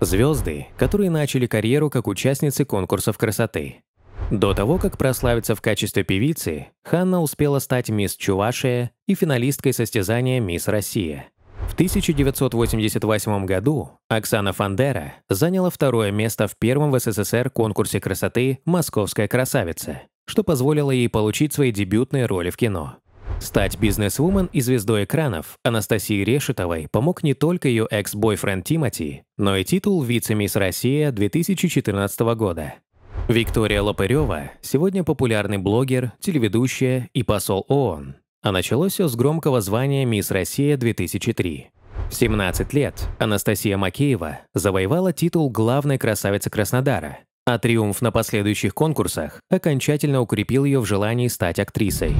Звезды, которые начали карьеру как участницы конкурсов красоты. До того, как прославиться в качестве певицы, Ханна успела стать мисс Чувашия и финалисткой состязания «Мисс Россия». В 1988 году Оксана Фандера заняла второе место в первом в СССР конкурсе красоты «Московская красавица», что позволило ей получить свои дебютные роли в кино. Стать бизнесвумен и звездой экранов Анастасии Решетовой помог не только ее экс-бойфренд Тимати, но и титул «Вице-мисс Россия» 2014 года. Виктория Лопырева сегодня популярный блогер, телеведущая и посол ООН. А началось все с громкого звания «Мисс Россия-2003». В 17 лет Анастасия Макеева завоевала титул главной красавицы Краснодара, а триумф на последующих конкурсах окончательно укрепил ее в желании стать актрисой.